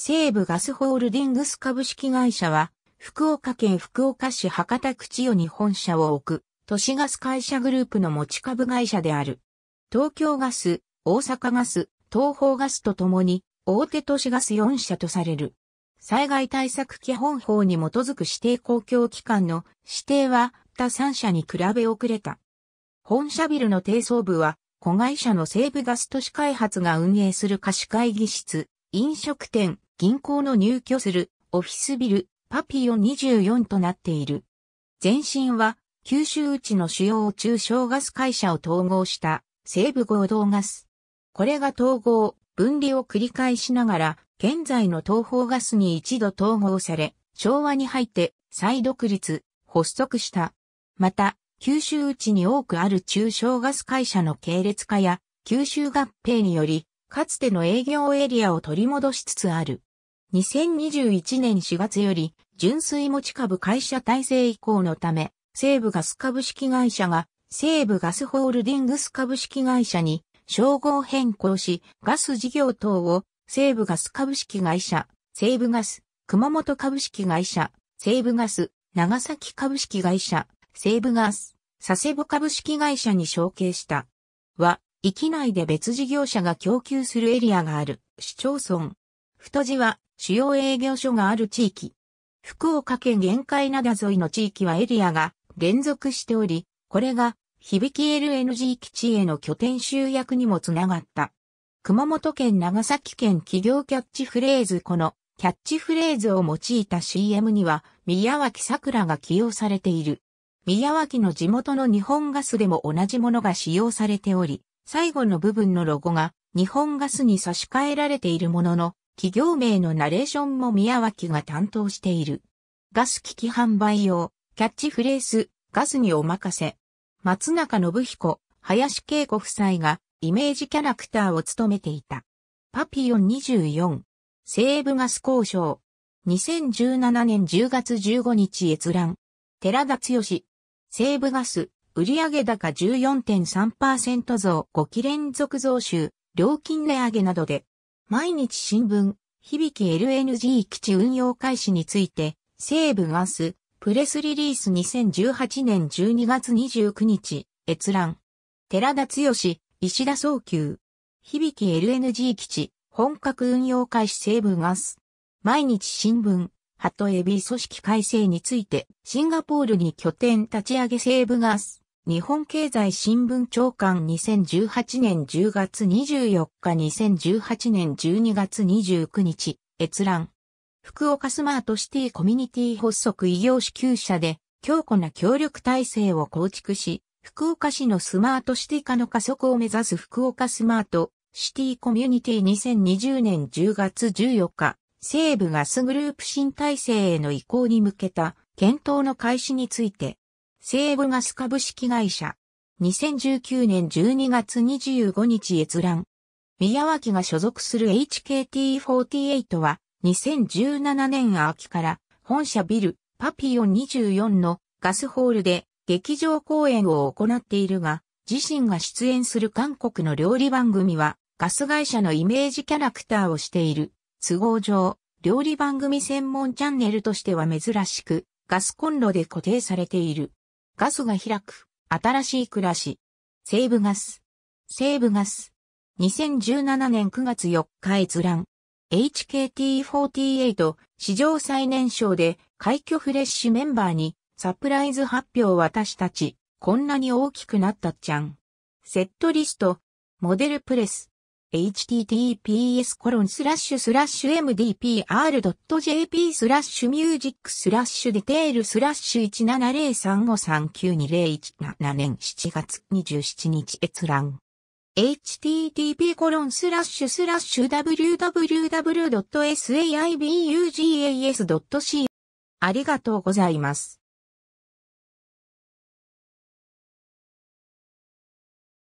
西武ガスホールディングス株式会社は、福岡県福岡市博多区千代に本社を置く、都市ガス会社グループの持ち株会社である。東京ガス、大阪ガス、東方ガスとともに、大手都市ガス4社とされる。災害対策基本法に基づく指定公共機関の指定は他3社に比べ遅れた。本社ビルの低層部は、子会社の西部ガス都市開発が運営する貸し会議室、飲食店、銀行の入居するオフィスビルパピオ24となっている。前身は九州内の主要中小ガス会社を統合した西部合同ガス。これが統合、分離を繰り返しながら現在の東方ガスに一度統合され、昭和に入って再独立、発足した。また、九州内に多くある中小ガス会社の系列化や九州合併により、かつての営業エリアを取り戻しつつある。2021年4月より、純粋持ち株会社体制移行のため、西部ガス株式会社が、西部ガスホールディングス株式会社に、称号変更し、ガス事業等を、西部ガス株式会社、西部ガス、熊本株式会社、西部ガス、長崎株式会社、西部ガス、佐世保株式会社に承継した。は、域内で別事業者が供給するエリアがある市町村。太字は主要営業所がある地域。福岡県玄界灘沿いの地域はエリアが連続しており、これが響き LNG 基地への拠点集約にもつながった。熊本県長崎県企業キャッチフレーズこのキャッチフレーズを用いた CM には宮脇桜が起用されている。宮脇の地元の日本ガスでも同じものが使用されており、最後の部分のロゴが日本ガスに差し替えられているものの、企業名のナレーションも宮脇が担当している。ガス機器販売用、キャッチフレース、ガスにお任せ。松中信彦、林恵子夫妻がイメージキャラクターを務めていた。パピオン24、西部ガス交渉。2017年10月15日閲覧。寺田剛。西部ガス、売上高14.3%増5期連続増収、料金値上げなどで毎日新聞、響き LNG 基地運用開始について、西部ガス、プレスリリース2018年12月29日、閲覧。寺田剛、石田早急。響き LNG 基地、本格運用開始西部ガス。毎日新聞、ハトエビ組織改正について、シンガポールに拠点立ち上げ西部ガス。日本経済新聞長官2018年10月24日2018年12月29日、閲覧。福岡スマートシティコミュニティ発足異業支給者で強固な協力体制を構築し、福岡市のスマートシティ化の加速を目指す福岡スマートシティコミュニティ2020年10月14日、西部ガスグループ新体制への移行に向けた検討の開始について、西武ガス株式会社。2019年12月25日閲覧。宮脇が所属する HKT48 は、2017年秋から、本社ビル、パピオン24のガスホールで劇場公演を行っているが、自身が出演する韓国の料理番組は、ガス会社のイメージキャラクターをしている。都合上、料理番組専門チャンネルとしては珍しく、ガスコンロで固定されている。ガスが開く、新しい暮らし。西部ガス。西部ガス。2017年9月4日閲覧。HKT48 史上最年少で快挙フレッシュメンバーにサプライズ発表私たち、こんなに大きくなったっちゃん。セットリスト、モデルプレス、https コロンスラッシュスラッシュ mdpr.jp スラッシュミュージックスラッシュディテールスラッシュ17035392017年7月27日閲覧 http コロンスラッシュスラッシュ www.saibugas.c ありがとうございます。